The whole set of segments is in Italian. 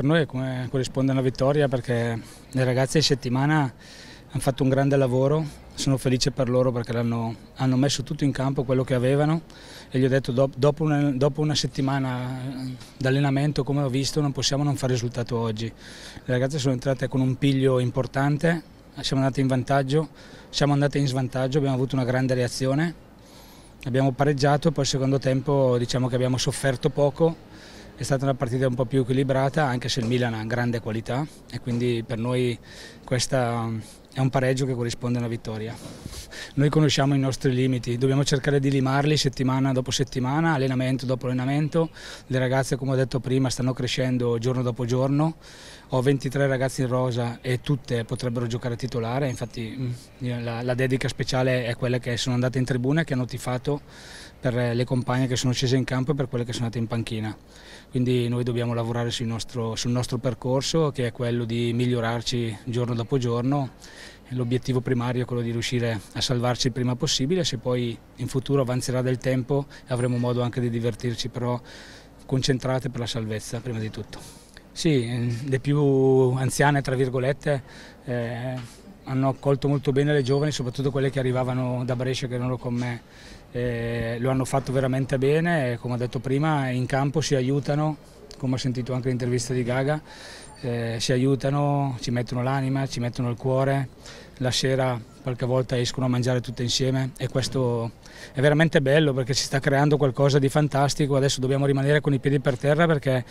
Per noi corrisponde una vittoria perché le ragazze in settimana hanno fatto un grande lavoro, sono felice per loro perché hanno, hanno messo tutto in campo quello che avevano e gli ho detto dopo una, dopo una settimana eh, d'allenamento come ho visto non possiamo non fare risultato oggi. Le ragazze sono entrate con un piglio importante, siamo andate in vantaggio, siamo andate in svantaggio, abbiamo avuto una grande reazione, abbiamo pareggiato poi al secondo tempo diciamo che abbiamo sofferto poco è stata una partita un po' più equilibrata anche se il Milan ha grande qualità e quindi per noi questo um, è un pareggio che corrisponde a una vittoria noi conosciamo i nostri limiti, dobbiamo cercare di limarli settimana dopo settimana, allenamento dopo allenamento, le ragazze come ho detto prima stanno crescendo giorno dopo giorno, ho 23 ragazze in rosa e tutte potrebbero giocare titolare, infatti mm, la, la dedica speciale è quella che sono andate in tribuna e che hanno tifato per le compagne che sono scese in campo e per quelle che sono andate in panchina. Quindi noi dobbiamo lavorare sul nostro, sul nostro percorso che è quello di migliorarci giorno dopo giorno L'obiettivo primario è quello di riuscire a salvarci il prima possibile, se poi in futuro avanzerà del tempo avremo modo anche di divertirci, però concentrate per la salvezza prima di tutto. Sì, mm, le più anziane, tra virgolette, eh, hanno accolto molto bene le giovani, soprattutto quelle che arrivavano da Brescia, che erano con me. Eh, lo hanno fatto veramente bene e come ho detto prima in campo si aiutano come ho sentito anche l'intervista di Gaga, eh, si aiutano, ci mettono l'anima, ci mettono il cuore, la sera qualche volta escono a mangiare tutte insieme e questo è veramente bello perché si sta creando qualcosa di fantastico, adesso dobbiamo rimanere con i piedi per terra perché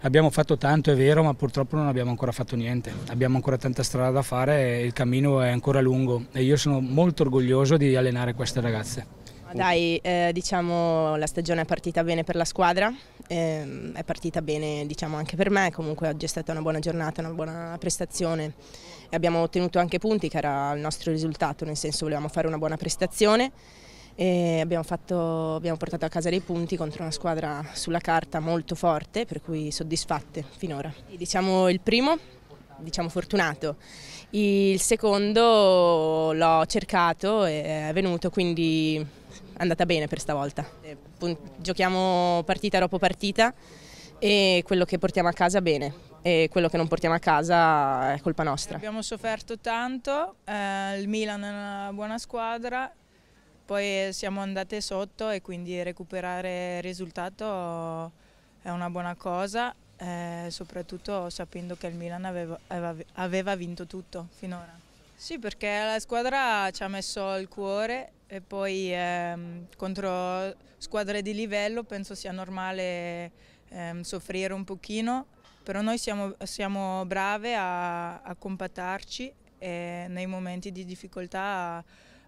abbiamo fatto tanto, è vero, ma purtroppo non abbiamo ancora fatto niente, abbiamo ancora tanta strada da fare e il cammino è ancora lungo e io sono molto orgoglioso di allenare queste ragazze. Dai, eh, diciamo la stagione è partita bene per la squadra, ehm, è partita bene diciamo, anche per me, comunque oggi è stata una buona giornata, una buona prestazione e abbiamo ottenuto anche punti che era il nostro risultato, nel senso volevamo fare una buona prestazione e abbiamo, fatto, abbiamo portato a casa dei punti contro una squadra sulla carta molto forte, per cui soddisfatte finora. E, diciamo il primo diciamo fortunato. Il secondo l'ho cercato e è venuto, quindi è andata bene per stavolta. Giochiamo partita dopo partita e quello che portiamo a casa bene e quello che non portiamo a casa è colpa nostra. Abbiamo sofferto tanto, eh, il Milan è una buona squadra, poi siamo andate sotto e quindi recuperare il risultato è una buona cosa, eh, soprattutto sapendo che il Milan aveva, aveva vinto tutto finora. Sì, perché la squadra ci ha messo il cuore e poi ehm, contro squadre di livello penso sia normale ehm, soffrire un pochino, però noi siamo, siamo brave a, a compattarci e nei momenti di difficoltà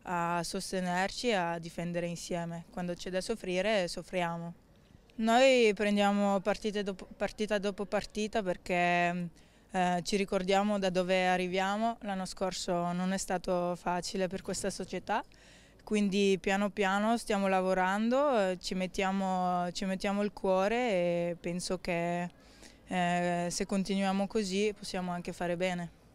a, a sostenerci, a difendere insieme. Quando c'è da soffrire, soffriamo. Noi prendiamo dopo, partita dopo partita perché eh, ci ricordiamo da dove arriviamo, l'anno scorso non è stato facile per questa società, quindi piano piano stiamo lavorando, eh, ci, mettiamo, ci mettiamo, il cuore e penso che eh, se continuiamo così possiamo anche fare bene.